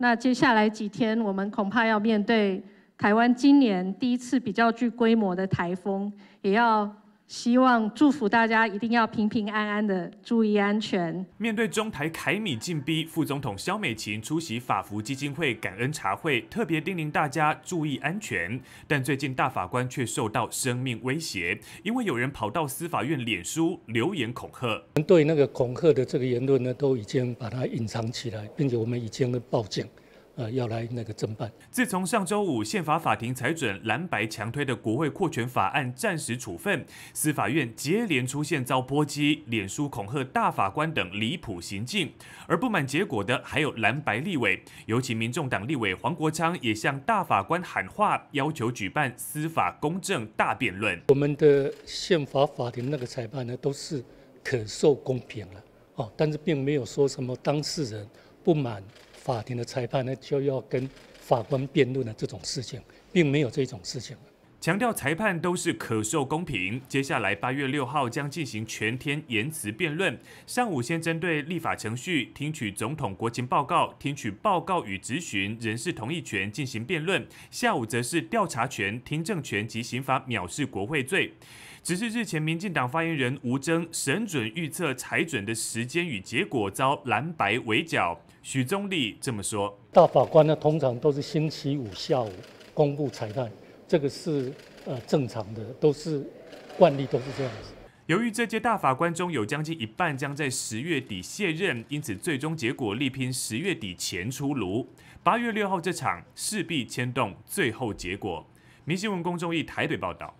那接下来几天，我们恐怕要面对台湾今年第一次比较具规模的台风，也要。希望祝福大家一定要平平安安的，注意安全。面对中台凯米禁逼，副总统肖美琴出席法服基金会感恩茶会，特别叮咛大家注意安全。但最近大法官却受到生命威胁，因为有人跑到司法院脸书留言恐吓。对那个恐吓的这个言论呢，都已经把它隐藏起来，并且我们已经报警。呃，要来那个侦办。自从上周五宪法法庭裁准蓝白强推的国会扩权法案暂时处分，司法院接连出现遭波及、脸书恐吓大法官等离谱行径，而不满结果的还有蓝白立委，尤其民众党立委黄国昌也向大法官喊话，要求举办司法公正大辩论。我们的宪法法庭那个裁判呢，都是可受公平了哦，但是并没有说什么当事人不满。法庭的裁判呢，就要跟法官辩论的这种事情，并没有这种事情。强调裁判都是可受公平。接下来八月六号将进行全天言辞辩论，上午先针对立法程序、听取总统国情报告、听取报告与质询、人事同意权进行辩论，下午则是调查权、听证权及刑法藐视国会罪。只是日前民进党发言人吴征审准预测裁准的时间与结果遭蓝白围剿。许宗立这么说：大法官呢通常都是星期五下午公布裁判。这个是呃正常的，都是惯例，都是这样子。由于这届大法官中有将近一半将在十月底卸任，因此最终结果力拼十月底前出炉。八月六号这场势必牵动最后结果。民新闻公众一台北报道。